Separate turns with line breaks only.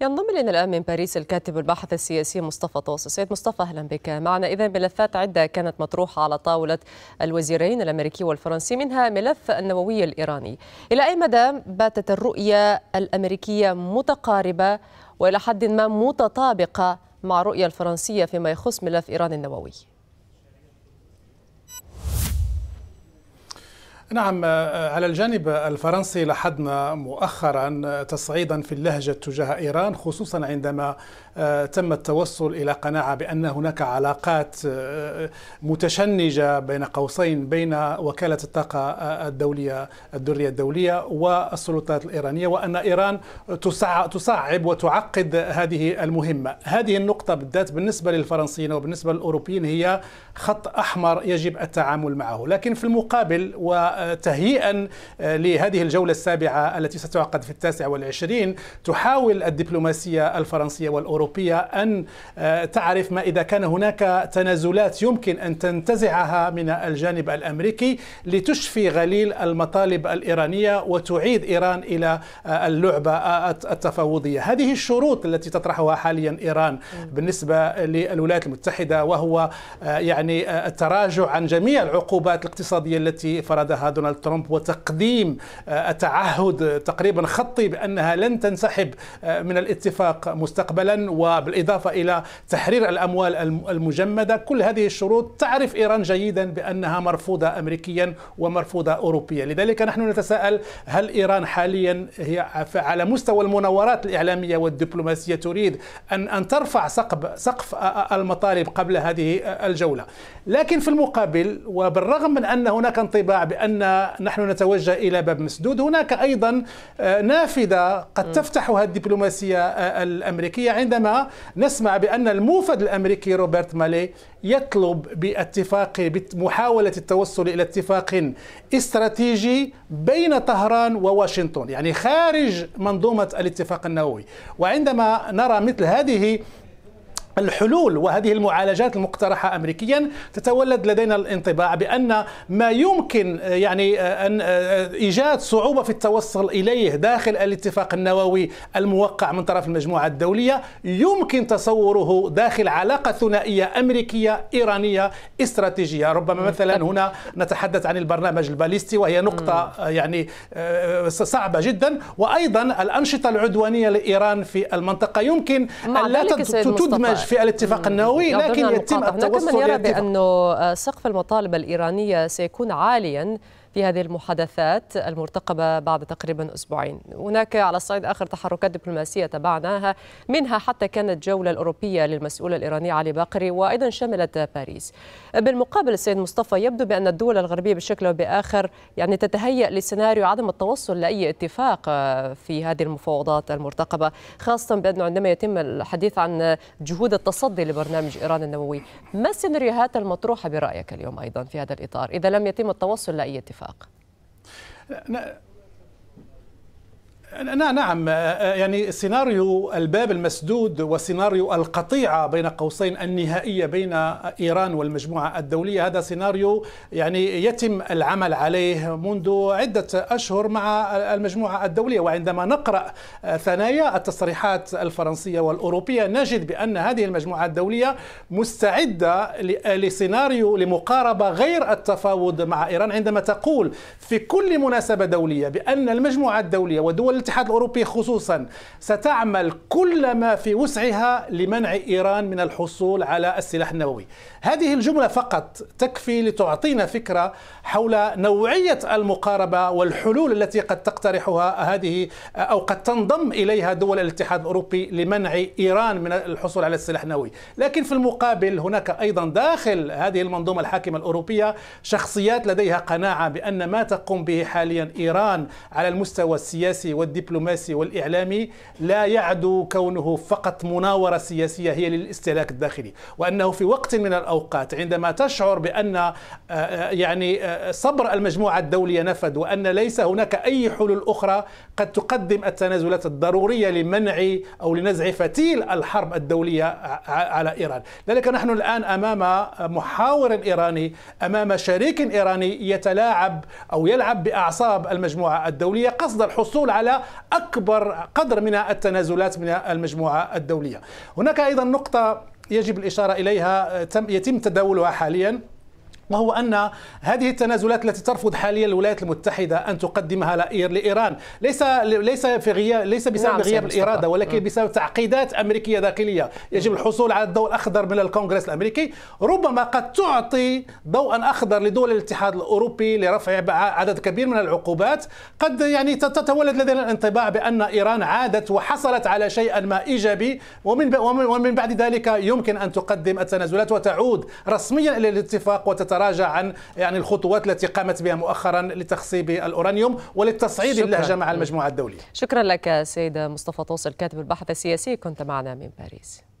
ينضم الينا الان من باريس الكاتب والباحث السياسي مصطفى طوس سيد مصطفى اهلا بك معنا اذا ملفات عده كانت مطروحه على طاوله الوزيرين الامريكي والفرنسي منها ملف النووي الايراني الى اي مدى باتت الرؤيه الامريكيه متقاربه والى حد ما متطابقه مع الرؤيه الفرنسيه فيما يخص ملف ايران النووي
نعم آه، آه، على الجانب الفرنسي لاحظنا مؤخرا آه، تصعيدا في اللهجه تجاه ايران خصوصا عندما تم التوصل الى قناعه بان هناك علاقات متشنجه بين قوسين بين وكاله الطاقه الدوليه الدريه الدوليه والسلطات الايرانيه وان ايران تصعب وتعقد هذه المهمه، هذه النقطه بالذات بالنسبه للفرنسيين وبالنسبه للاوروبيين هي خط احمر يجب التعامل معه، لكن في المقابل و وتهيئا آه، لهذه الجولة السابعة التي ستعقد في التاسع والعشرين تحاول الدبلوماسية الفرنسية والأوروبية أن آه، تعرف ما إذا كان هناك تنازلات يمكن أن تنتزعها من الجانب الأمريكي لتشفي غليل المطالب الإيرانية وتعيد إيران إلى آه، اللعبة التفاوضية هذه الشروط التي تطرحها حاليا إيران بالنسبة للولايات المتحدة وهو يعني التراجع عن جميع العقوبات الاقتصادية التي فرضها دونالد ترامب وتقديم آه، تعهد تقريبا خطي بانها لن تنسحب آه، من الاتفاق مستقبلا وبالاضافه الى تحرير الاموال المجمده كل هذه الشروط تعرف ايران جيدا بانها مرفوضه امريكيا ومرفوضه اوروبيا لذلك نحن نتساءل هل ايران حاليا هي على مستوى المناورات الاعلاميه والدبلوماسيه تريد ان ان ترفع سقف سقف المطالب قبل هذه الجوله لكن في المقابل وبالرغم من ان هناك انطباع بان أن نحن نتوجه إلى باب مسدود هناك أيضا آه، نافذة قد تفتحها الدبلوماسية آه، الأمريكية عندما نسمع بأن الموفد الأمريكي روبرت مالي يطلب باتفاق بمحاولة التوصل إلى اتفاق استراتيجي بين طهران وواشنطن يعني خارج منظومة الاتفاق النووي وعندما نرى مثل هذه الحلول وهذه المعالجات المقترحة أمريكيا تتولد لدينا الانطباع بأن ما يمكن آه، يعني آه، أن آه، إيجاد صعوبة في التوصل إليه داخل الاتفاق النووي الموقع من طرف المجموعة الدولية يمكن تصوره داخل علاقة ثنائية أمريكية إيرانية استراتيجية ربما مثلا هنا نتحدث عن البرنامج الباليستي وهي نقطة يعني صعبة جدا وأيضا الأنشطة العدوانية لإيران في المنطقة يمكن أن لا تدمج في الاتفاق النووي لكن يتم التوصل هناك من يرى
بأن سقف المطالب الإيرانية سيكون عاليا في هذه المحادثات المرتقبة بعد تقريبا أسبوعين هناك على الصعيد آخر تحركات دبلوماسية تبعناها منها حتى كانت جولة الأوروبية للمسؤول الإيراني علي باقري وأيضا شملت باريس بالمقابل السيد مصطفى يبدو بأن الدول الغربية بشكل أو بآخر يعني تتهيأ لسيناريو عدم التوصل لأي اتفاق في هذه المفاوضات المرتقبة خاصة بأنه عندما يتم الحديث عن جهود التصدي لبرنامج إيران النووي ما السيناريوهات المطروحة برأيك اليوم أيضا في هذا الإطار إذا لم يتم التوصل لأي اتفاق
الاتفاق نعم آه، آه، يعني سيناريو الباب المسدود وسيناريو القطيعة بين قوسين النهائية بين إيران والمجموعة الدولية هذا سيناريو يعني يتم العمل عليه منذ عدة أشهر مع المجموعة الدولية وعندما نقرأ آه، ثنايا التصريحات الفرنسية والأوروبية نجد بأن هذه المجموعة الدولية مستعدة لسيناريو لمقاربة غير التفاوض مع إيران عندما تقول في كل مناسبة دولية بأن المجموعة الدولية ودول الاتحاد الأوروبي خصوصا ستعمل كل ما في وسعها لمنع إيران من الحصول على السلاح النووي هذه الجملة فقط تكفي لتعطينا فكرة حول نوعية المقاربة والحلول التي قد تقترحها هذه أو قد تنضم إليها دول الاتحاد الأوروبي لمنع إيران من الحصول على السلاح النووي لكن في المقابل هناك أيضا داخل هذه المنظومة الحاكمة الأوروبية شخصيات لديها قناعة بأن ما تقوم به حاليا إيران على المستوى السياسي والدولي الدبلوماسي والإعلامي لا يعدو كونه فقط مناورة سياسية هي للاستهلاك الداخلي وأنه في وقت من الأوقات عندما تشعر بأن آه، آه، يعني آه، صبر المجموعة الدولية نفد وأن ليس هناك أي حلول أخرى قد تقدم التنازلات الضرورية لمنع أو لنزع فتيل الحرب الدولية على إيران لذلك نحن الآن أمام محاور إيراني أمام شريك إيراني يتلاعب أو يلعب بأعصاب المجموعة الدولية قصد الحصول على أكبر قدر من التنازلات من المجموعة الدولية هناك أيضا نقطة يجب الإشارة إليها يتم تداولها حاليا وهو أن هذه التنازلات التي ترفض حاليا الولايات المتحدة أن تقدمها لإيران ليس ليس في غياب ليس بسبب نعم، غياب الإرادة ولكن بسبب تعقيدات أمريكية داخلية يجب الحصول على الضوء الأخضر من الكونغرس الأمريكي ربما قد تعطي ضوءا أخضر لدول الاتحاد الأوروبي لرفع عدد كبير من العقوبات قد يعني تتولد لدينا الانطباع بأن إيران عادت وحصلت على شيء ما إيجابي ومن ومن بعد ذلك يمكن أن تقدم التنازلات وتعود رسميا إلى الاتفاق وتتر تتراجع عن يعني الخطوات التي قامت بها مؤخرا لتخصيب الاورانيوم وللتصعيد اللهجه مع المجموعه الدوليه
شكرا لك سيد مصطفى توصل كاتب البحث السياسي كنت معنا من باريس